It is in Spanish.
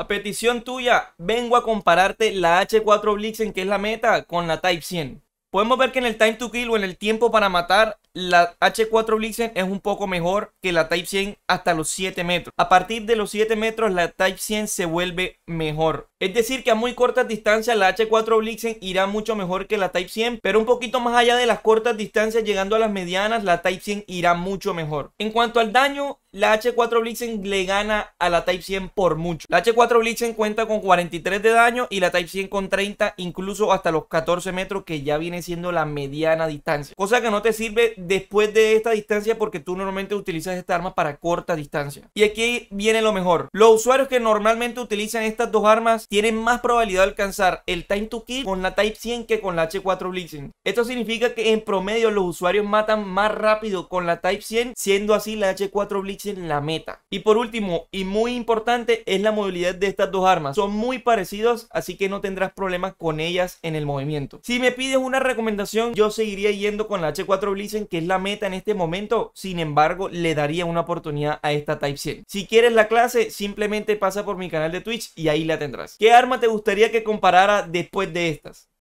A petición tuya, vengo a compararte la H4 Blixen, que es la meta, con la Type 100. Podemos ver que en el Time to Kill o en el tiempo para matar, la H4 Blixen es un poco mejor que la Type 100 hasta los 7 metros. A partir de los 7 metros, la Type 100 se vuelve mejor. Es decir, que a muy cortas distancias la H4 Blixen irá mucho mejor que la Type 100, pero un poquito más allá de las cortas distancias, llegando a las medianas, la Type 100 irá mucho mejor. En cuanto al daño, la H4 Blitzen le gana a la Type 100 por mucho. La H4 Blitzen cuenta con 43 de daño y la Type 100 con 30, incluso hasta los 14 metros, que ya viene siendo la mediana distancia. Cosa que no te sirve después de esta distancia porque tú normalmente utilizas esta arma para corta distancia. Y aquí viene lo mejor. Los usuarios que normalmente utilizan estas dos armas tienen más probabilidad de alcanzar el Time to Kill con la Type 100 que con la H4 Blitzen. Esto significa que en promedio los usuarios matan más rápido con la Type 100, siendo así la H4 Blixen en la meta. Y por último, y muy importante, es la movilidad de estas dos armas. Son muy parecidos, así que no tendrás problemas con ellas en el movimiento. Si me pides una recomendación, yo seguiría yendo con la H4 Blizzard, que es la meta en este momento. Sin embargo, le daría una oportunidad a esta Type 100. Si quieres la clase, simplemente pasa por mi canal de Twitch y ahí la tendrás. ¿Qué arma te gustaría que comparara después de estas?